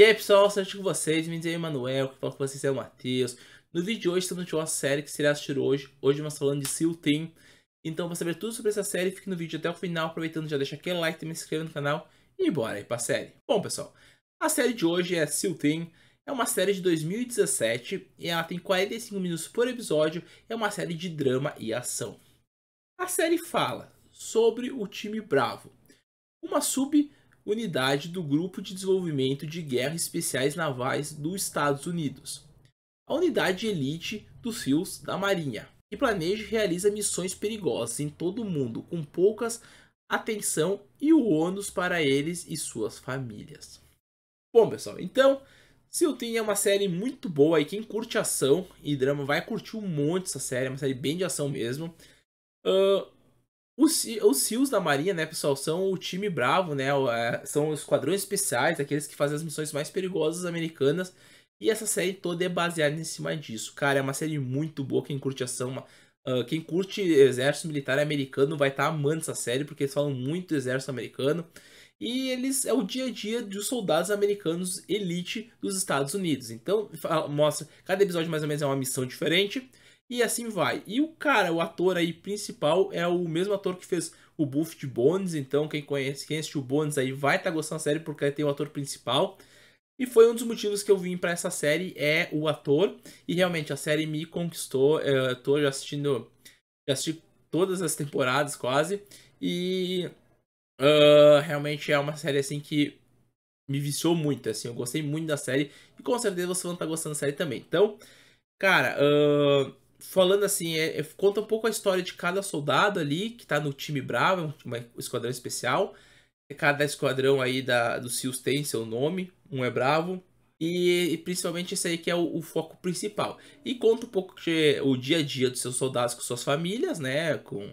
E aí pessoal, estou com vocês, me dizer Emanuel, que fala com vocês é o Matheus. No vídeo de hoje estamos no uma série que será assistir hoje, hoje nós falando de Seal Team. Então para saber tudo sobre essa série, fique no vídeo até o final, aproveitando já deixa aquele like, também se inscreva no canal e bora aí para a série. Bom pessoal, a série de hoje é Seal Team, é uma série de 2017 e ela tem 45 minutos por episódio, é uma série de drama e ação. A série fala sobre o time Bravo, uma sub unidade do Grupo de Desenvolvimento de Guerras Especiais Navais dos Estados Unidos, a unidade elite dos rios da Marinha, que planeja e realiza missões perigosas em todo o mundo, com poucas atenção e o ônus para eles e suas famílias. Bom, pessoal, então, Seal Team é uma série muito boa aí quem curte ação e drama vai curtir um monte essa série, é uma série bem de ação mesmo. Uh, os, os SEALs da Marinha, né, pessoal, são o time bravo, né? É, são os esquadrões especiais, aqueles que fazem as missões mais perigosas americanas. E essa série toda é baseada em cima disso. Cara, é uma série muito boa. Quem curte ação, uma, uh, ah, quem curte exército militar americano vai estar tá amando essa série, porque eles falam muito do exército americano. E eles é o dia a dia dos soldados americanos elite dos Estados Unidos. Então, fala, mostra, cada episódio mais ou menos é uma missão diferente. E assim vai. E o cara, o ator aí principal, é o mesmo ator que fez o Buff de Bones. Então, quem conhece, quem assistiu Bones aí vai estar tá gostando da série porque tem o ator principal. E foi um dos motivos que eu vim para essa série é o ator. E realmente a série me conquistou. É, eu tô já assistindo. Já assisti todas as temporadas quase. E uh, realmente é uma série assim que me viciou muito. Assim, eu gostei muito da série. E com certeza vocês vão estar tá gostando da série também. Então, cara. Uh, falando assim, é, é, conta um pouco a história de cada soldado ali que tá no time Bravo, é um, um esquadrão especial. Cada esquadrão aí da, do SEALs tem seu nome, um é Bravo. E, e principalmente esse aí que é o, o, foco principal. E conta um pouco de, o dia a dia dos seus soldados com suas famílias, né? Com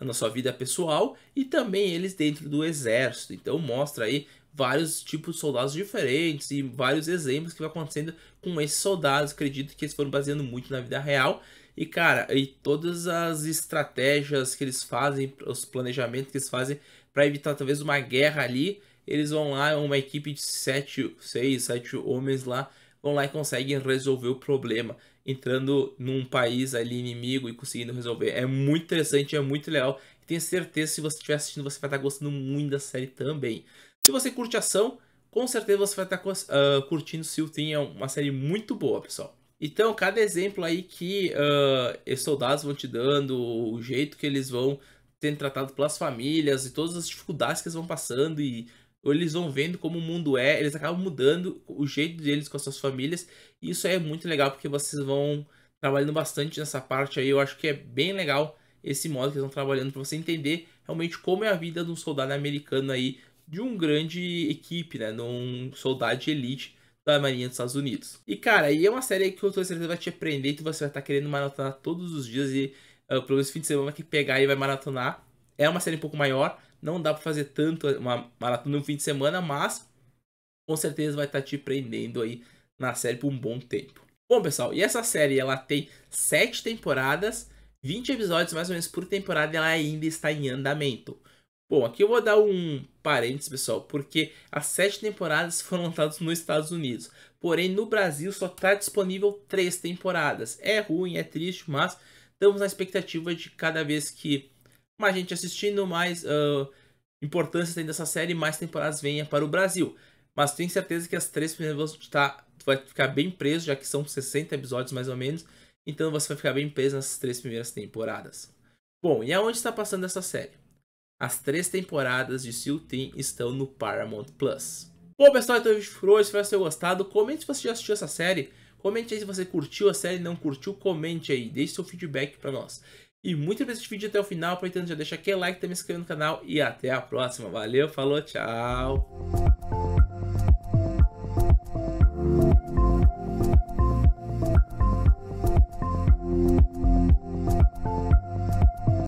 a sua vida pessoal e também eles dentro do exército. Então mostra aí vários tipos de soldados diferentes e vários exemplos que vai acontecendo com esses soldados. Acredito que eles foram baseando muito na vida real e, cara, e todas as estratégias que eles fazem, os planejamentos que eles fazem para evitar talvez uma guerra ali, eles vão lá, uma equipe de 7, 6, 7 homens lá, vão lá e conseguem resolver o problema, entrando num país ali inimigo e conseguindo resolver. É muito interessante, é muito legal. tenho certeza se você estiver assistindo, você vai estar tá gostando muito da série também. Se você curte ação, com certeza você vai estar tá uh, curtindo Seal Team, é uma série muito boa, pessoal. Então, cada exemplo aí que uh, esses soldados vão te dando, o jeito que eles vão sendo tratados pelas famílias e todas as dificuldades que eles vão passando e eles vão vendo como o mundo é, eles acabam mudando o jeito deles com as suas famílias. E isso é muito legal porque vocês vão trabalhando bastante nessa parte aí. Eu acho que é bem legal esse modo que eles estão trabalhando para você entender realmente como é a vida de um soldado americano aí, de um grande equipe, né, de um soldado de elite da Marinha dos Estados Unidos. E cara, e é uma série que eu tô certeza vai te aprender e tu você vai estar tá querendo maratonar todos os dias e uh, pelo menos fim de semana que pegar e vai maratonar. É uma série um pouco maior, não dá para fazer tanto uma maratona no fim de semana, mas com certeza vai estar tá te prendendo aí na série por um bom tempo. Bom, pessoal, e essa série ela tem sete temporadas, 20 episódios mais ou menos por temporada e ela ainda está em andamento. Bom, aqui eu vou dar um parênteses, pessoal, porque as sete temporadas foram lançadas nos Estados Unidos. Porém, no Brasil só está disponível três temporadas. É ruim, é triste, mas estamos na expectativa de cada vez que mais gente assistindo, mais uh, importância tem dessa série, mais temporadas venha para o Brasil. Mas tenho certeza que as três primeiras vão estar, vai ficar bem preso, já que são 60 episódios mais ou menos. Então você vai ficar bem preso nessas três primeiras temporadas. Bom, e aonde está passando essa série? As três temporadas de Seal Team estão no Paramount Plus. Bom pessoal, então esse é foi hoje, espero que vocês tenham gostado. Comente se você já assistiu essa série. Comente aí se você curtiu a série, não curtiu, comente aí. Deixe seu feedback para nós. E muito obrigado por vídeo até o final. Aproveitando, já deixa aquele like, também se inscreve no canal e até a próxima. Valeu, falou, tchau!